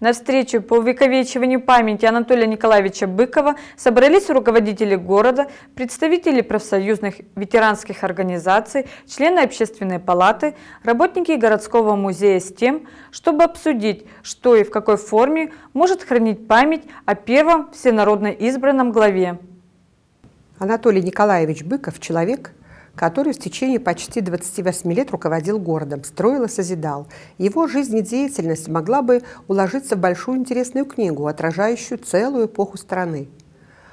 На встречу по увековечиванию памяти Анатолия Николаевича Быкова собрались руководители города, представители профсоюзных ветеранских организаций, члены общественной палаты, работники городского музея с тем, чтобы обсудить, что и в какой форме может хранить память о первом всенародно избранном главе. Анатолий Николаевич Быков – человек – который в течение почти 28 лет руководил городом, строил и созидал. Его жизнедеятельность могла бы уложиться в большую интересную книгу, отражающую целую эпоху страны.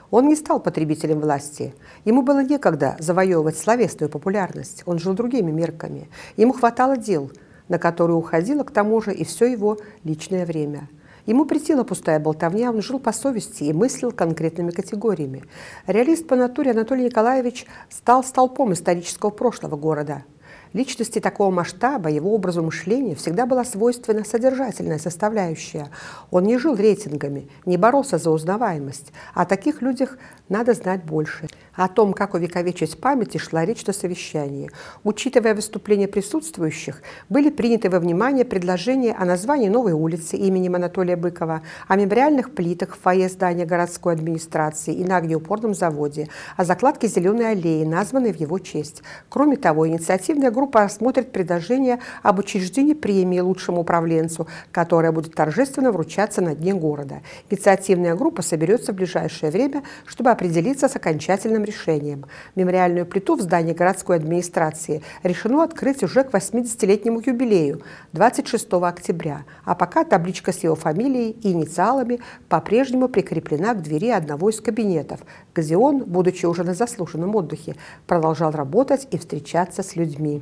Он не стал потребителем власти. Ему было некогда завоевывать словесную популярность. Он жил другими мерками. Ему хватало дел, на которые уходило к тому же и все его личное время – Ему претила пустая болтовня, он жил по совести и мыслил конкретными категориями. Реалист по натуре Анатолий Николаевич стал столпом исторического прошлого города – Личности такого масштаба, его образу мышления всегда была свойственна содержательная составляющая. Он не жил рейтингами, не боролся за узнаваемость. О таких людях надо знать больше. О том, как увековечить память, шла речь на совещании. Учитывая выступления присутствующих, были приняты во внимание предложения о названии новой улицы имени Анатолия Быкова, о мемориальных плитах в фойе здания городской администрации и на огнеупорном заводе, о закладке «Зеленой аллеи», названной в его честь. Кроме того, инициативная группа Минкультуру посмотрит предложение об учреждении премии лучшему управленцу, которая будет торжественно вручаться на дне города. Инициативная группа соберется в ближайшее время, чтобы определиться с окончательным решением. Мемориальную плиту в здании городской администрации решено открыть уже к 80-летнему юбилею 26 октября, а пока табличка с его фамилией и инициалами по-прежнему прикреплена к двери одного из кабинетов. Газион, будучи уже на заслуженном отдыхе, продолжал работать и встречаться с людьми.